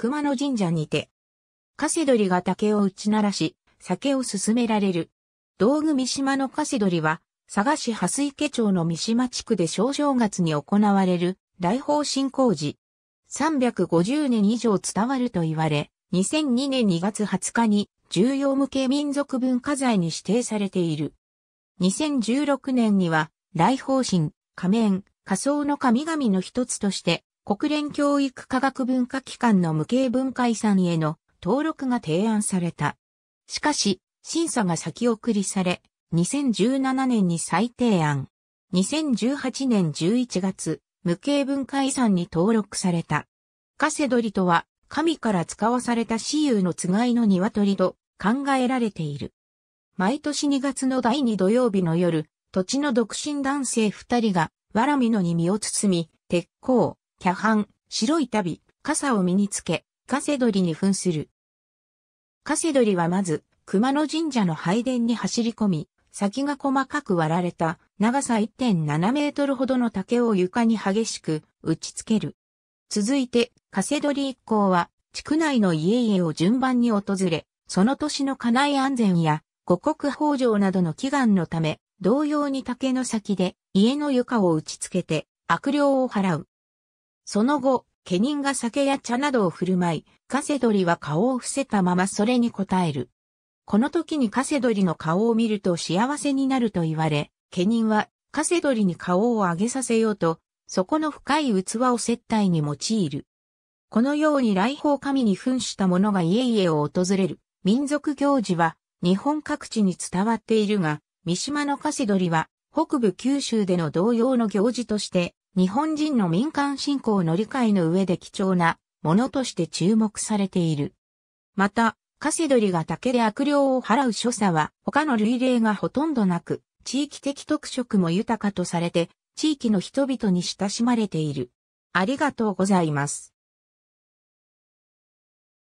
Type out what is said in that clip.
熊野神社にて、カセドリが竹を打ち鳴らし、酒を勧められる。道具三島のカセドリは、佐賀市蓮池町の三島地区で小正月に行われる大方信仰寺。350年以上伝わると言われ、2002年2月20日に重要無形民族文化財に指定されている。2016年には、来訪神、仮面、仮想の神々の一つとして、国連教育科学文化機関の無形文化遺産への登録が提案された。しかし、審査が先送りされ、2017年に再提案。2018年11月、無形文化遺産に登録された。カセドリとは、神から使わされた私有のつがいの鶏と考えられている。毎年2月の第2土曜日の夜、土地の独身男性2人が、わらみのに身を包み、鉄鋼、キャハン、白い旅、傘を身につけ、カセドリに扮する。カセドリはまず、熊野神社の拝殿に走り込み、先が細かく割られた長さ1.7メートルほどの竹を床に激しく打ちつける。続いて、カセドリ一行は、地区内の家々を順番に訪れ、その年の家内安全や、五穀豊穣などの祈願のため、同様に竹の先で家の床を打ちつけて悪霊を払う。その後、家人が酒や茶などを振る舞い、カセドリは顔を伏せたままそれに応える。この時にカセドリの顔を見ると幸せになると言われ、家人はカセドリに顔を上げさせようと、そこの深い器を接待に用いる。このように来訪神に扮した者が家々を訪れる民族行事は日本各地に伝わっているが、三島のカセドリは北部九州での同様の行事として日本人の民間信仰の理解の上で貴重なものとして注目されている。また、カセドリが竹で悪霊を払う所作は他の類例がほとんどなく、地域的特色も豊かとされて、地域の人々に親しまれている。ありがとうございます。